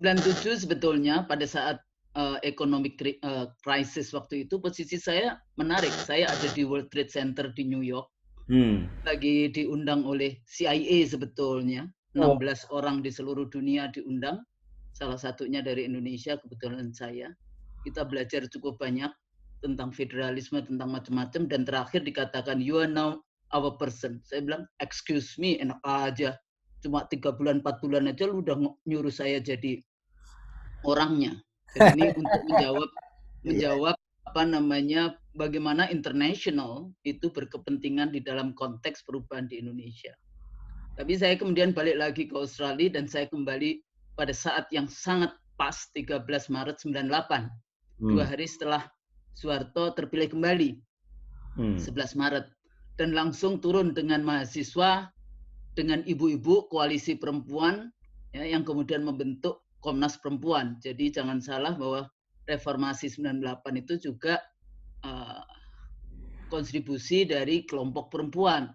97 sebetulnya pada saat uh, economic uh, crisis waktu itu posisi saya menarik. Saya ada di World Trade Center di New York. Hmm. Lagi diundang oleh CIA sebetulnya. 16 oh. orang di seluruh dunia diundang. Salah satunya dari Indonesia kebetulan saya. Kita belajar cukup banyak tentang federalisme, tentang macam-macam dan terakhir dikatakan you are now our person. Saya bilang excuse me enak aja. Cuma tiga bulan, empat bulan aja lu udah nyuruh saya jadi orangnya. Jadi ini untuk menjawab iya. menjawab apa namanya bagaimana internasional itu berkepentingan di dalam konteks perubahan di Indonesia. Tapi saya kemudian balik lagi ke Australia dan saya kembali pada saat yang sangat pas 13 Maret 98. Hmm. Dua hari setelah Soeharto terpilih kembali. Hmm. 11 Maret dan langsung turun dengan mahasiswa dengan ibu-ibu koalisi perempuan ya, yang kemudian membentuk Komnas Perempuan. Jadi jangan salah bahwa reformasi 98 itu juga uh, kontribusi dari kelompok perempuan.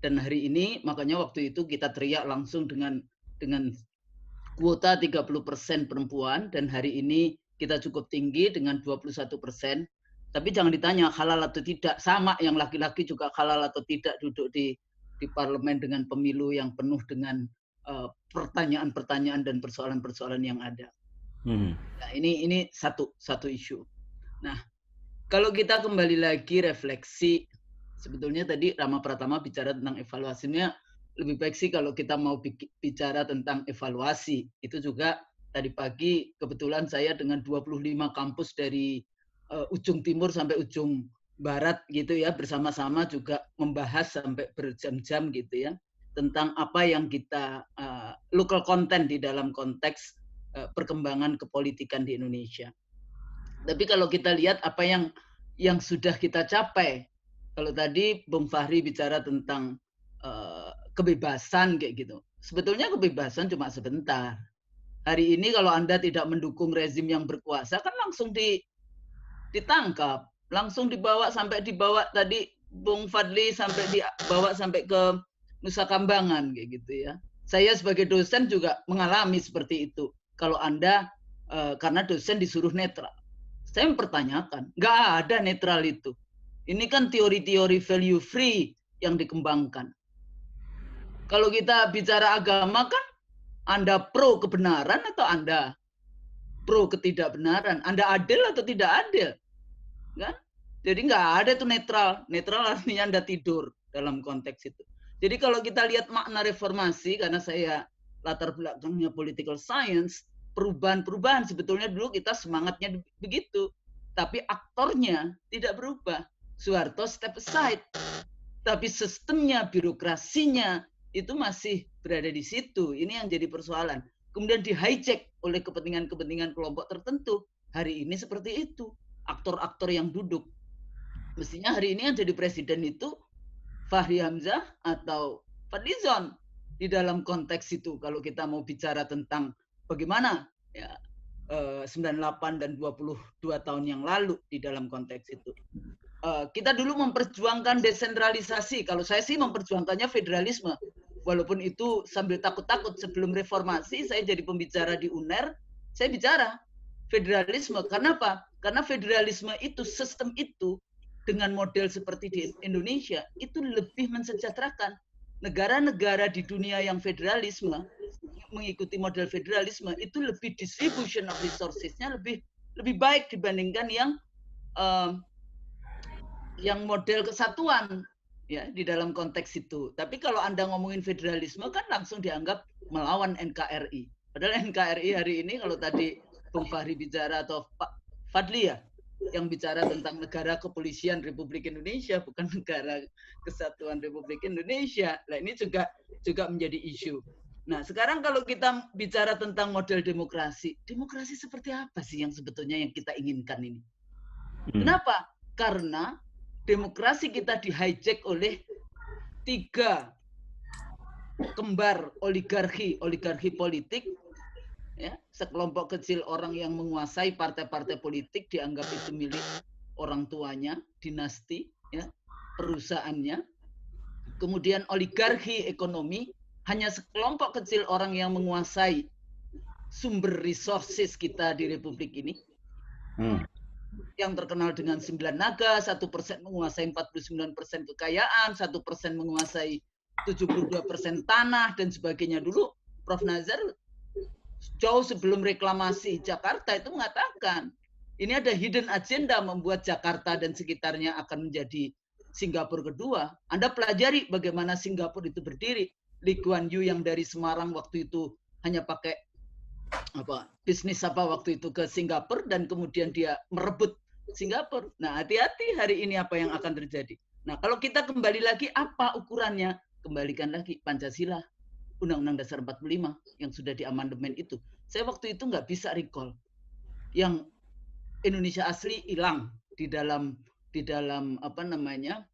Dan hari ini makanya waktu itu kita teriak langsung dengan dengan kuota 30% perempuan dan hari ini kita cukup tinggi dengan 21%. Tapi jangan ditanya halal atau tidak, sama yang laki-laki juga halal atau tidak duduk di di parlemen dengan pemilu yang penuh dengan Eh, pertanyaan-pertanyaan dan persoalan-persoalan yang ada. Hmm. Nah, ini ini satu satu isu. Nah, kalau kita kembali lagi refleksi, sebetulnya tadi Rama Pratama bicara tentang evaluasinya lebih baik sih kalau kita mau bicara tentang evaluasi. Itu juga tadi pagi kebetulan saya dengan 25 kampus dari uh, ujung timur sampai ujung barat gitu ya bersama-sama juga membahas sampai berjam-jam gitu ya tentang apa yang kita uh, local content di dalam konteks uh, perkembangan kepolitikan di Indonesia. Tapi kalau kita lihat apa yang yang sudah kita capai, kalau tadi Bung Fahri bicara tentang uh, kebebasan kayak gitu, sebetulnya kebebasan cuma sebentar. Hari ini kalau Anda tidak mendukung rezim yang berkuasa kan langsung di ditangkap, langsung dibawa sampai dibawa tadi Bung Fadli sampai dibawa sampai ke Nusa Kambangan kayak gitu ya. Saya sebagai dosen juga mengalami seperti itu. Kalau Anda eh, karena dosen disuruh netral. Saya mempertanyakan, nggak ada netral itu. Ini kan teori-teori value free yang dikembangkan. Kalau kita bicara agama kan Anda pro kebenaran atau Anda pro ketidakbenaran? Anda adil atau tidak adil? Kan? Jadi nggak ada itu netral. Netral artinya Anda tidur dalam konteks itu. Jadi kalau kita lihat makna reformasi, karena saya latar belakangnya political science, perubahan-perubahan sebetulnya dulu kita semangatnya begitu. Tapi aktornya tidak berubah. Soeharto step aside. Tapi sistemnya, birokrasinya itu masih berada di situ. Ini yang jadi persoalan. Kemudian di hijack oleh kepentingan-kepentingan kelompok tertentu. Hari ini seperti itu. Aktor-aktor yang duduk. Mestinya hari ini yang jadi presiden itu Fahri Hamzah atau Fadlizon di dalam konteks itu kalau kita mau bicara tentang bagaimana ya 98 eh, dan 22 tahun yang lalu di dalam konteks itu. Eh, kita dulu memperjuangkan desentralisasi. Kalau saya sih memperjuangkannya federalisme. Walaupun itu sambil takut-takut sebelum reformasi, saya jadi pembicara di UNER, saya bicara federalisme. Kenapa? Karena federalisme itu, sistem itu dengan model seperti di Indonesia itu lebih mensejahterakan negara-negara di dunia yang federalisme mengikuti model federalisme itu lebih distribution of resourcesnya lebih lebih baik dibandingkan yang uh, yang model kesatuan ya di dalam konteks itu. Tapi kalau anda ngomongin federalisme kan langsung dianggap melawan NKRI. Padahal NKRI hari ini kalau tadi Bung Fahri bicara atau Pak Fadli ya yang bicara tentang negara kepolisian Republik Indonesia bukan negara kesatuan Republik Indonesia. Nah, ini juga juga menjadi isu. Nah, sekarang kalau kita bicara tentang model demokrasi, demokrasi seperti apa sih yang sebetulnya yang kita inginkan ini? Hmm. Kenapa? Karena demokrasi kita dihijack oleh tiga kembar oligarki, oligarki politik ya sekelompok kecil orang yang menguasai partai-partai politik dianggap itu milik orang tuanya dinasti ya perusahaannya kemudian oligarki ekonomi hanya sekelompok kecil orang yang menguasai sumber resources kita di republik ini hmm. yang terkenal dengan sembilan naga satu persen menguasai 49 persen kekayaan satu persen menguasai 72 persen tanah dan sebagainya dulu Prof Nazar jauh sebelum reklamasi Jakarta itu mengatakan ini ada hidden agenda membuat Jakarta dan sekitarnya akan menjadi Singapura kedua. Anda pelajari bagaimana Singapura itu berdiri. Lee Kuan Yew yang dari Semarang waktu itu hanya pakai apa bisnis apa waktu itu ke Singapura dan kemudian dia merebut Singapura. Nah, hati-hati hari ini apa yang akan terjadi. Nah, kalau kita kembali lagi apa ukurannya? Kembalikan lagi Pancasila, Undang-Undang Dasar 45 yang sudah diamandemen itu. Saya waktu itu nggak bisa recall yang Indonesia asli hilang di dalam di dalam apa namanya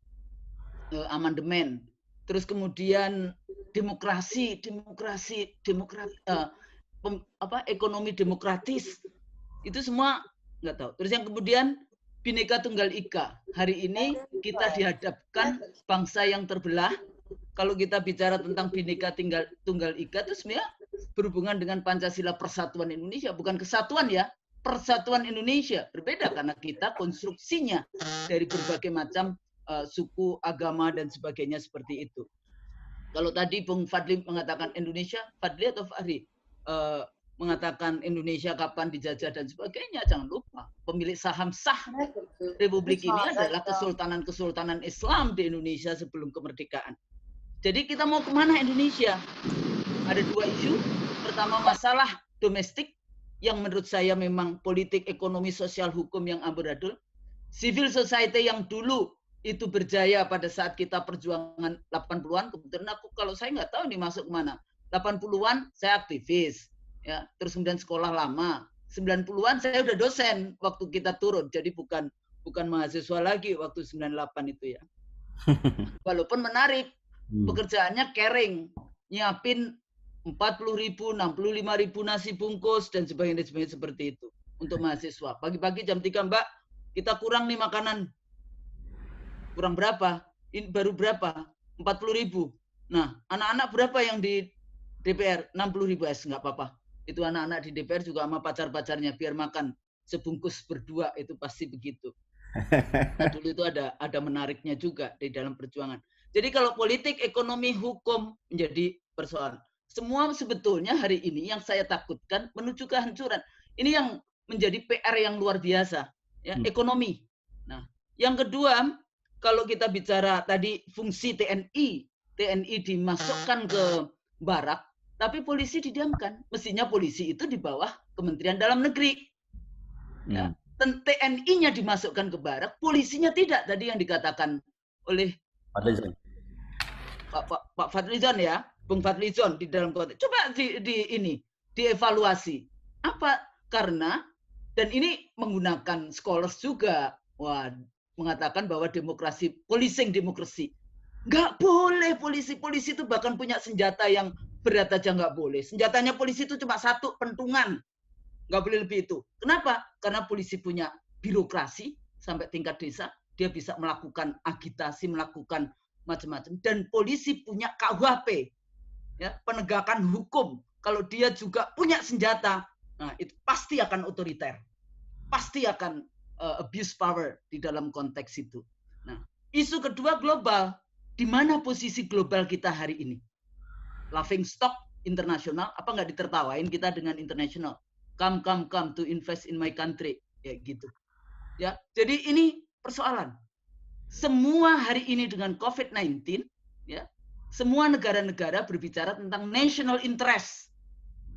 eh, amandemen. Terus kemudian demokrasi, demokrasi, demokrasi, eh, pem, apa ekonomi demokratis itu semua nggak tahu. Terus yang kemudian bineka Tunggal Ika. Hari ini kita dihadapkan bangsa yang terbelah, kalau kita bicara tentang bineka tinggal tunggal ika itu sebenarnya berhubungan dengan Pancasila persatuan Indonesia bukan kesatuan ya persatuan Indonesia berbeda karena kita konstruksinya dari berbagai macam uh, suku agama dan sebagainya seperti itu kalau tadi Bung Fadli mengatakan Indonesia Fadli atau Fahri uh, mengatakan Indonesia kapan dijajah dan sebagainya jangan lupa pemilik saham sah Republik ini adalah kesultanan-kesultanan Islam di Indonesia sebelum kemerdekaan jadi kita mau kemana Indonesia? Ada dua isu. Pertama masalah domestik yang menurut saya memang politik, ekonomi, sosial, hukum yang amburadul. Civil society yang dulu itu berjaya pada saat kita perjuangan 80-an. Kemudian aku kalau saya nggak tahu ini masuk mana. 80-an saya aktivis, ya terus kemudian sekolah lama. 90-an saya udah dosen waktu kita turun, jadi bukan bukan mahasiswa lagi waktu 98 itu ya. Walaupun menarik, hmm. pekerjaannya caring, nyiapin 40 ribu, 65 ribu nasi bungkus, dan sebagainya, sebagainya seperti itu untuk mahasiswa. Pagi-pagi jam 3, Mbak, kita kurang nih makanan. Kurang berapa? Ini baru berapa? 40 ribu. Nah, anak-anak berapa yang di DPR? 60 ribu es, nggak apa-apa. Itu anak-anak di DPR juga sama pacar-pacarnya, biar makan sebungkus berdua, itu pasti begitu. Nah, dulu itu ada ada menariknya juga di dalam perjuangan. Jadi kalau politik, ekonomi, hukum menjadi persoalan. Semua sebetulnya hari ini yang saya takutkan menuju kehancuran. Ini yang menjadi PR yang luar biasa, ya, hmm. ekonomi. Nah, yang kedua, kalau kita bicara tadi fungsi TNI, TNI dimasukkan ke barak, tapi polisi didiamkan. Mestinya polisi itu di bawah Kementerian Dalam Negeri. Nah, Hmm. TNI-nya dimasukkan ke barak, polisinya tidak tadi yang dikatakan oleh Pak Pak, Pak, Pak Fadlizon ya, Bung Fadlizon di dalam konteks. Coba di, di ini dievaluasi. Apa karena dan ini menggunakan scholars juga. Wah, mengatakan bahwa demokrasi policing demokrasi. Nggak boleh polisi. Polisi itu bahkan punya senjata yang berat aja nggak boleh. Senjatanya polisi itu cuma satu, pentungan. Nggak boleh lebih itu. Kenapa? Karena polisi punya birokrasi sampai tingkat desa, dia bisa melakukan agitasi, melakukan macam-macam dan polisi punya KUHP ya penegakan hukum kalau dia juga punya senjata nah itu pasti akan otoriter pasti akan uh, abuse power di dalam konteks itu nah isu kedua global di mana posisi global kita hari ini laughing stock internasional apa nggak ditertawain kita dengan internasional come come come to invest in my country ya gitu ya jadi ini persoalan semua hari ini dengan COVID-19, ya, semua negara-negara berbicara tentang national interest,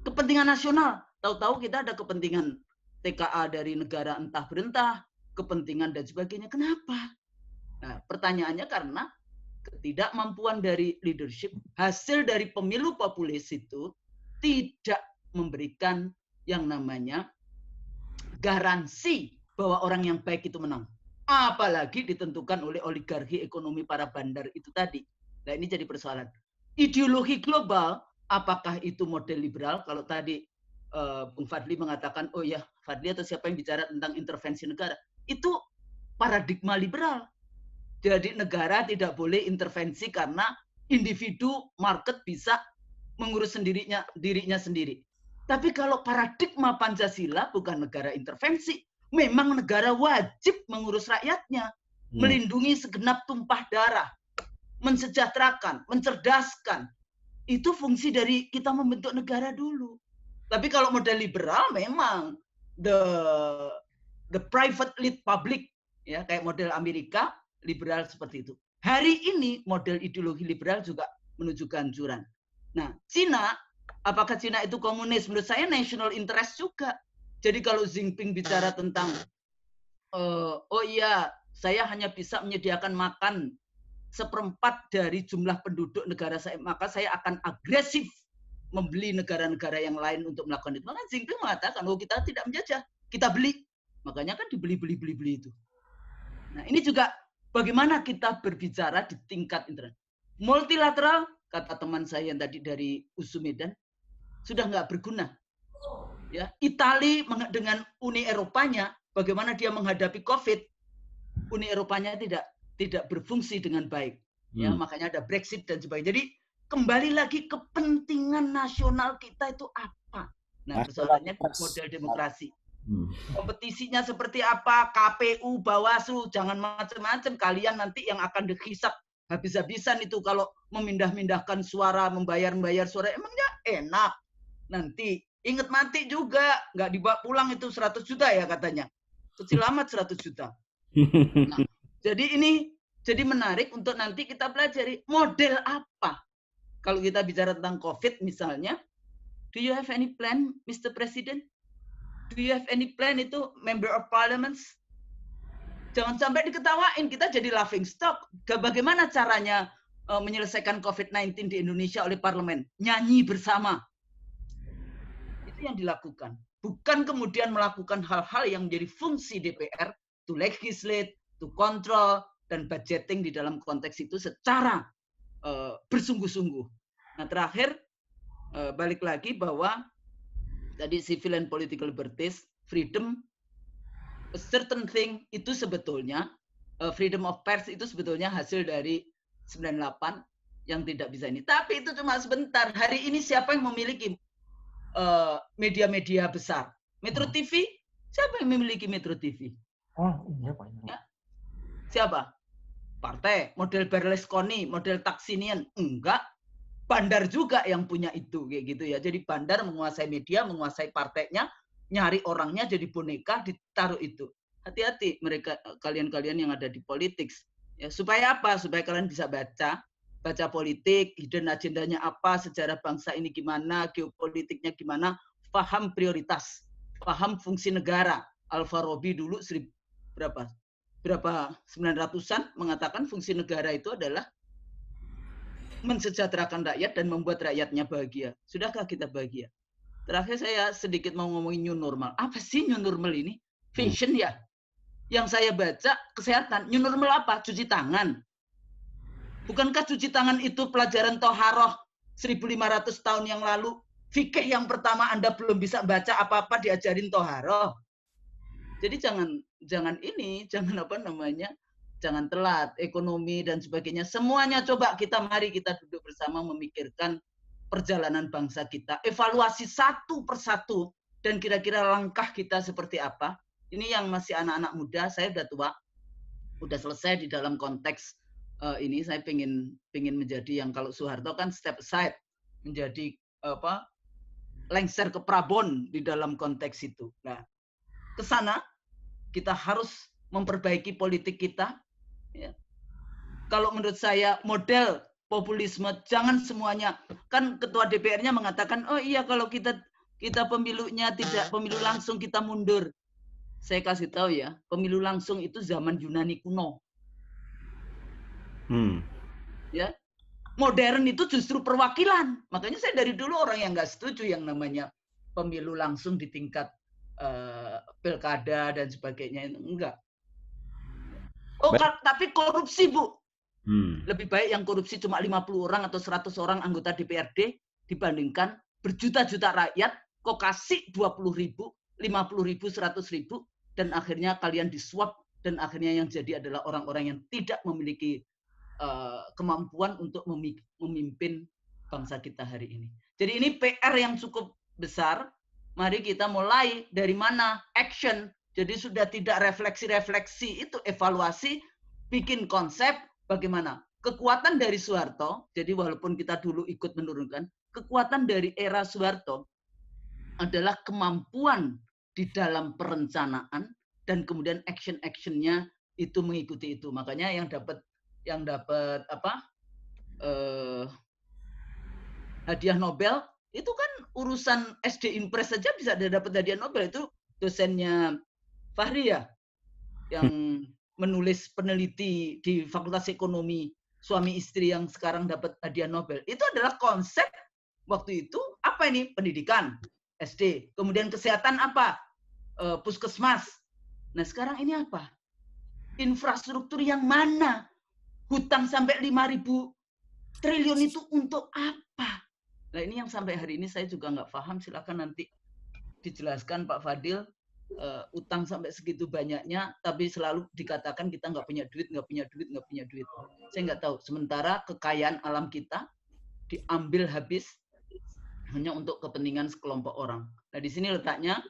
kepentingan nasional. Tahu-tahu kita ada kepentingan TKA dari negara entah berentah, kepentingan dan sebagainya. Kenapa? Nah, pertanyaannya karena ketidakmampuan dari leadership, hasil dari pemilu populis itu tidak memberikan yang namanya garansi bahwa orang yang baik itu menang apalagi ditentukan oleh oligarki ekonomi para bandar itu tadi. Nah, ini jadi persoalan. Ideologi global, apakah itu model liberal? Kalau tadi uh, Bung Fadli mengatakan, oh ya, Fadli atau siapa yang bicara tentang intervensi negara, itu paradigma liberal. Jadi negara tidak boleh intervensi karena individu market bisa mengurus sendirinya dirinya sendiri. Tapi kalau paradigma Pancasila bukan negara intervensi, memang negara wajib mengurus rakyatnya, hmm. melindungi segenap tumpah darah, mensejahterakan, mencerdaskan. Itu fungsi dari kita membentuk negara dulu. Tapi kalau model liberal memang the the private lead public ya kayak model Amerika liberal seperti itu. Hari ini model ideologi liberal juga menuju kehancuran. Nah, Cina apakah Cina itu komunis? Menurut saya national interest juga. Jadi kalau Jinping bicara tentang uh, oh iya saya hanya bisa menyediakan makan seperempat dari jumlah penduduk negara saya maka saya akan agresif membeli negara-negara yang lain untuk melakukan itu. Maka Jinping mengatakan oh kita tidak menjajah, kita beli. Makanya kan dibeli beli beli beli itu. Nah ini juga bagaimana kita berbicara di tingkat internasional. Multilateral kata teman saya yang tadi dari Usumedan sudah nggak berguna Ya, Itali dengan Uni Eropanya, bagaimana dia menghadapi COVID, Uni Eropanya tidak tidak berfungsi dengan baik. Ya, hmm. makanya ada Brexit dan sebagainya. Jadi kembali lagi kepentingan nasional kita itu apa? Nah, persoalannya model demokrasi. Hmm. Kompetisinya seperti apa? KPU, Bawaslu, jangan macam-macam. Kalian nanti yang akan dihisap habis-habisan itu kalau memindah-mindahkan suara, membayar bayar suara. Emangnya enak nanti Ingat mati juga, nggak dibawa pulang itu 100 juta ya katanya. Kecil amat 100 juta. Nah, jadi ini jadi menarik untuk nanti kita pelajari model apa. Kalau kita bicara tentang COVID misalnya, do you have any plan, Mr. President? Do you have any plan itu member of parliament? Jangan sampai diketawain, kita jadi laughing stock. Bagaimana caranya eh, menyelesaikan COVID-19 di Indonesia oleh parlemen? Nyanyi bersama itu yang dilakukan. Bukan kemudian melakukan hal-hal yang menjadi fungsi DPR to legislate, to control, dan budgeting di dalam konteks itu secara uh, bersungguh-sungguh. Nah terakhir, uh, balik lagi bahwa tadi civil and political liberties, freedom, a certain thing itu sebetulnya, uh, freedom of press itu sebetulnya hasil dari 98 yang tidak bisa ini. Tapi itu cuma sebentar. Hari ini siapa yang memiliki? Eh, media-media uh, besar. Metro hmm. TV, siapa yang memiliki Metro TV? Oh, ah, iya Pak. Ya? Siapa? Partai, model Berlusconi, model Taksinian, enggak. Bandar juga yang punya itu kayak gitu ya. Jadi bandar menguasai media, menguasai partainya, nyari orangnya jadi boneka, ditaruh itu. Hati-hati mereka eh, kalian-kalian yang ada di politik. Ya, supaya apa? Supaya kalian bisa baca baca politik, hidden agendanya apa, sejarah bangsa ini gimana, geopolitiknya gimana, paham prioritas, paham fungsi negara. Alvarobi dulu serib, berapa berapa 900-an mengatakan fungsi negara itu adalah mensejahterakan rakyat dan membuat rakyatnya bahagia. Sudahkah kita bahagia? Terakhir saya sedikit mau ngomongin new normal. Apa sih new normal ini? Fashion ya. Yang saya baca kesehatan, new normal apa? Cuci tangan, Bukankah cuci tangan itu pelajaran toharoh 1500 tahun yang lalu? Fikih yang pertama Anda belum bisa baca apa-apa diajarin toharoh. Jadi jangan jangan ini, jangan apa namanya, jangan telat, ekonomi dan sebagainya. Semuanya coba kita mari kita duduk bersama memikirkan perjalanan bangsa kita. Evaluasi satu persatu dan kira-kira langkah kita seperti apa. Ini yang masih anak-anak muda, saya udah tua, udah selesai di dalam konteks uh, ini saya pengen pengen menjadi yang kalau Soeharto kan step side menjadi apa lengser ke Prabon di dalam konteks itu. Nah, ke sana kita harus memperbaiki politik kita. Ya. Kalau menurut saya model populisme jangan semuanya kan ketua DPR-nya mengatakan oh iya kalau kita kita pemilunya tidak pemilu langsung kita mundur. Saya kasih tahu ya, pemilu langsung itu zaman Yunani kuno. Hmm. Ya, modern itu justru perwakilan. Makanya saya dari dulu orang yang nggak setuju yang namanya pemilu langsung di tingkat uh, pilkada dan sebagainya. Enggak. Oh, ba tapi korupsi, Bu. Hmm. Lebih baik yang korupsi cuma 50 orang atau 100 orang anggota DPRD dibandingkan berjuta-juta rakyat kok kasih 20 ribu, 50 ribu, 100 ribu, dan akhirnya kalian disuap dan akhirnya yang jadi adalah orang-orang yang tidak memiliki Eh, kemampuan untuk memimpin bangsa kita hari ini. Jadi ini PR yang cukup besar. Mari kita mulai dari mana action. Jadi sudah tidak refleksi-refleksi itu evaluasi, bikin konsep bagaimana kekuatan dari Soeharto. Jadi walaupun kita dulu ikut menurunkan kekuatan dari era Soeharto adalah kemampuan di dalam perencanaan dan kemudian action-actionnya itu mengikuti itu. Makanya yang dapat yang dapat apa eh, hadiah Nobel itu kan urusan SD Impres saja bisa dapat hadiah Nobel itu dosennya Fahri ya yang hmm. menulis peneliti di Fakultas Ekonomi suami istri yang sekarang dapat hadiah Nobel itu adalah konsep waktu itu apa ini pendidikan SD kemudian kesehatan apa eh, puskesmas nah sekarang ini apa infrastruktur yang mana hutang sampai 5000 triliun itu untuk apa? Nah ini yang sampai hari ini saya juga nggak paham. Silakan nanti dijelaskan Pak Fadil. Uh, utang sampai segitu banyaknya, tapi selalu dikatakan kita nggak punya duit, nggak punya duit, nggak punya duit. Saya nggak tahu. Sementara kekayaan alam kita diambil habis hanya untuk kepentingan sekelompok orang. Nah di sini letaknya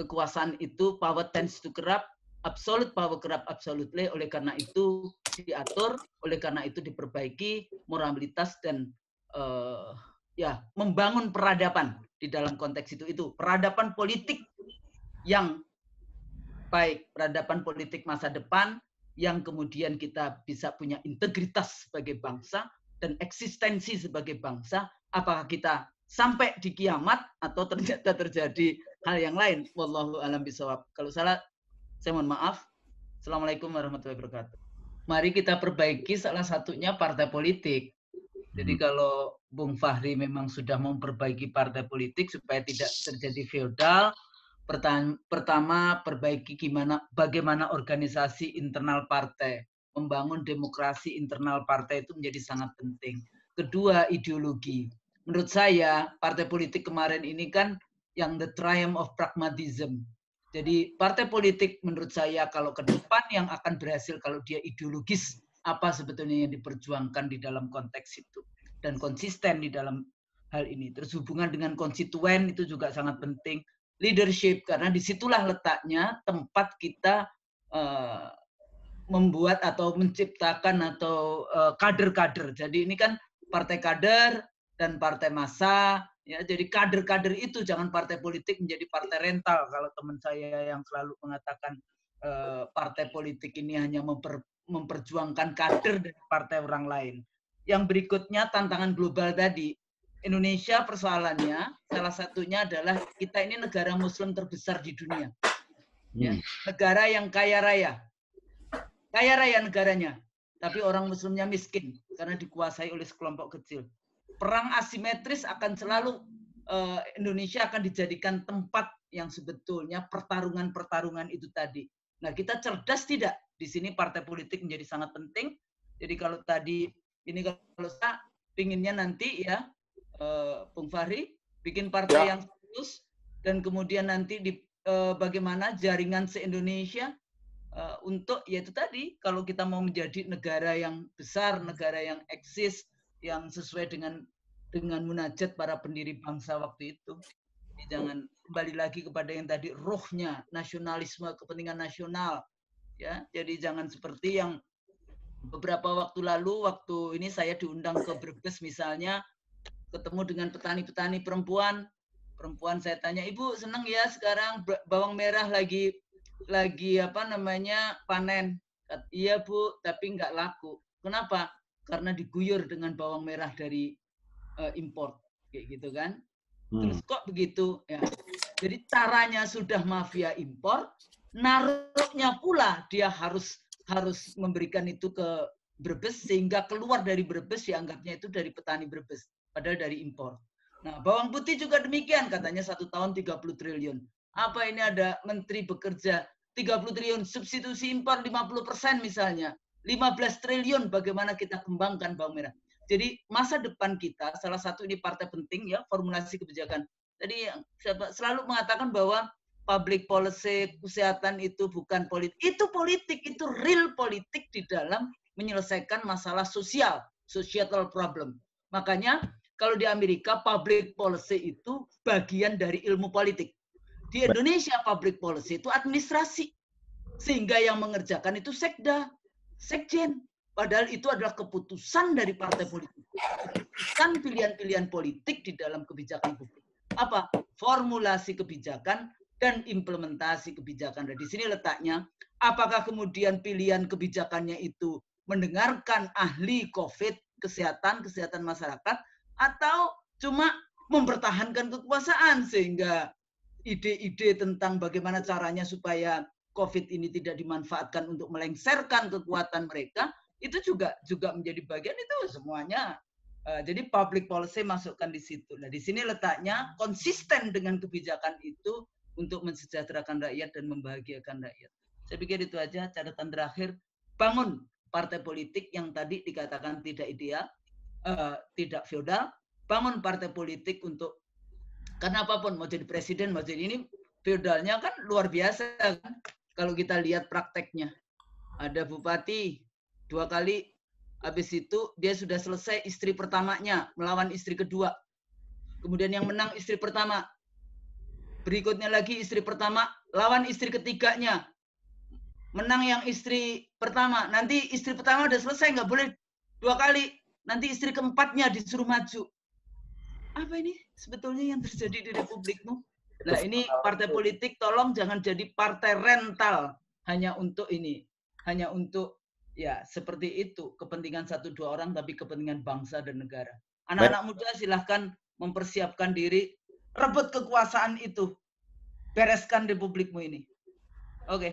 kekuasaan itu power tends to corrupt, absolut bahwa kerap absolut absolutely oleh karena itu diatur oleh karena itu diperbaiki moralitas dan uh, ya membangun peradaban di dalam konteks itu itu peradaban politik yang baik peradaban politik masa depan yang kemudian kita bisa punya integritas sebagai bangsa dan eksistensi sebagai bangsa apakah kita sampai di kiamat atau ternyata terjadi hal yang lain wallahu alam bisawab kalau salah saya mohon maaf. Assalamualaikum warahmatullahi wabarakatuh. Mari kita perbaiki salah satunya partai politik. Jadi hmm. kalau Bung Fahri memang sudah memperbaiki partai politik supaya tidak terjadi feodal, pertama perbaiki gimana bagaimana organisasi internal partai membangun demokrasi internal partai itu menjadi sangat penting kedua ideologi menurut saya partai politik kemarin ini kan yang the triumph of pragmatism jadi partai politik menurut saya kalau ke depan yang akan berhasil kalau dia ideologis apa sebetulnya yang diperjuangkan di dalam konteks itu dan konsisten di dalam hal ini. Terus hubungan dengan konstituen itu juga sangat penting. Leadership karena disitulah letaknya tempat kita uh, membuat atau menciptakan atau eh, kader-kader. Uh, Jadi ini kan partai kader dan partai massa Ya, jadi kader-kader itu jangan partai politik menjadi partai rental kalau teman saya yang selalu mengatakan eh, partai politik ini hanya memper, memperjuangkan kader dari partai orang lain. Yang berikutnya tantangan global tadi. Indonesia persoalannya salah satunya adalah kita ini negara muslim terbesar di dunia. Ya, hmm. negara yang kaya raya. Kaya raya negaranya, tapi orang muslimnya miskin karena dikuasai oleh sekelompok kecil perang asimetris akan selalu uh, Indonesia akan dijadikan tempat yang sebetulnya pertarungan-pertarungan itu tadi. Nah, kita cerdas tidak? Di sini partai politik menjadi sangat penting. Jadi kalau tadi ini kalau saya pinginnya nanti ya uh, Bung Fahri bikin partai ya. yang serius dan kemudian nanti di uh, bagaimana jaringan se-Indonesia uh, untuk yaitu tadi kalau kita mau menjadi negara yang besar, negara yang eksis, yang sesuai dengan dengan munajat para pendiri bangsa waktu itu. Jadi jangan kembali lagi kepada yang tadi rohnya nasionalisme kepentingan nasional ya. Jadi jangan seperti yang beberapa waktu lalu waktu ini saya diundang ke Brebes misalnya ketemu dengan petani-petani perempuan. Perempuan saya tanya, "Ibu, senang ya sekarang bawang merah lagi lagi apa namanya panen?" Iya, Bu, tapi nggak laku. Kenapa? karena diguyur dengan bawang merah dari uh, import kayak gitu kan. Hmm. Terus kok begitu ya. Jadi caranya sudah mafia impor, naruhnya pula dia harus harus memberikan itu ke Brebes sehingga keluar dari Brebes dianggapnya itu dari petani Brebes padahal dari impor. Nah, bawang putih juga demikian katanya satu tahun 30 triliun. Apa ini ada menteri bekerja 30 triliun substitusi impor 50 persen misalnya. 15 triliun bagaimana kita kembangkan bawang Merah. Jadi masa depan kita salah satu ini partai penting ya formulasi kebijakan. Tadi selalu mengatakan bahwa public policy kesehatan itu bukan politik, itu politik, itu real politik di dalam menyelesaikan masalah sosial, societal problem. Makanya kalau di Amerika public policy itu bagian dari ilmu politik. Di Indonesia public policy itu administrasi. Sehingga yang mengerjakan itu sekda, sekjen. Padahal itu adalah keputusan dari partai politik. Keputusan pilihan-pilihan politik di dalam kebijakan publik. Apa? Formulasi kebijakan dan implementasi kebijakan. Dan nah, di sini letaknya, apakah kemudian pilihan kebijakannya itu mendengarkan ahli COVID, kesehatan, kesehatan masyarakat, atau cuma mempertahankan kekuasaan sehingga ide-ide tentang bagaimana caranya supaya COVID ini tidak dimanfaatkan untuk melengsarkan kekuatan mereka, itu juga juga menjadi bagian itu semuanya. Eh, jadi public policy masukkan di situ. Nah, di sini letaknya konsisten dengan kebijakan itu untuk mensejahterakan rakyat dan membahagiakan rakyat. Saya pikir itu aja catatan terakhir. Bangun partai politik yang tadi dikatakan tidak ideal, uh, tidak feodal. Bangun partai politik untuk karena apapun mau jadi presiden, mau jadi ini feodalnya kan luar biasa kan kalau kita lihat prakteknya. Ada bupati dua kali habis itu dia sudah selesai istri pertamanya melawan istri kedua. Kemudian yang menang istri pertama. Berikutnya lagi istri pertama lawan istri ketiganya. Menang yang istri pertama. Nanti istri pertama udah selesai nggak boleh dua kali. Nanti istri keempatnya disuruh maju. Apa ini sebetulnya yang terjadi di republikmu? Nah ini partai politik tolong jangan jadi partai rental hanya untuk ini, hanya untuk ya seperti itu kepentingan satu dua orang tapi kepentingan bangsa dan negara. Anak-anak muda silahkan mempersiapkan diri, rebut kekuasaan itu, bereskan republikmu ini. Oke. Okay.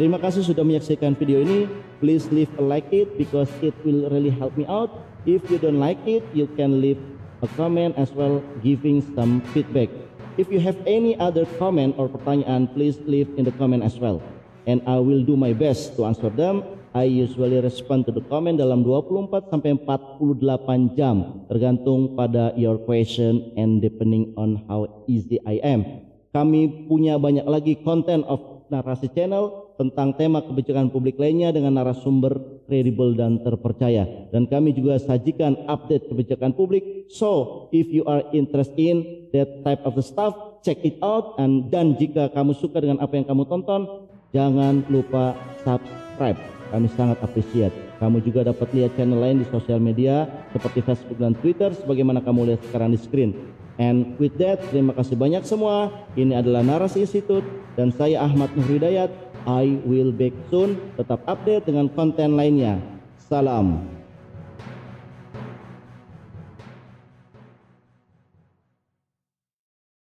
Terima kasih sudah menyaksikan video ini. Please leave a like it because it will really help me out. If you don't like it, you can leave a comment as well giving some feedback. If you have any other comment or pertanyaan, please leave in the comment as well. And I will do my best to answer them. I usually respond to the comment dalam 24 sampai 48 jam tergantung pada your question and depending on how easy I am. Kami punya banyak lagi content of narasi channel tentang tema kebijakan publik lainnya dengan narasumber kredibel dan terpercaya. Dan kami juga sajikan update kebijakan publik. So, if you are interested in that type of the stuff, check it out. And dan jika kamu suka dengan apa yang kamu tonton, jangan lupa subscribe. Kami sangat apresiat Kamu juga dapat lihat channel lain di sosial media seperti Facebook dan Twitter sebagaimana kamu lihat sekarang di screen. And with that, terima kasih banyak semua. Ini adalah Narasi Institute dan saya Ahmad Nuhridayat. I will back soon. Tetap update dengan konten lainnya. Salam.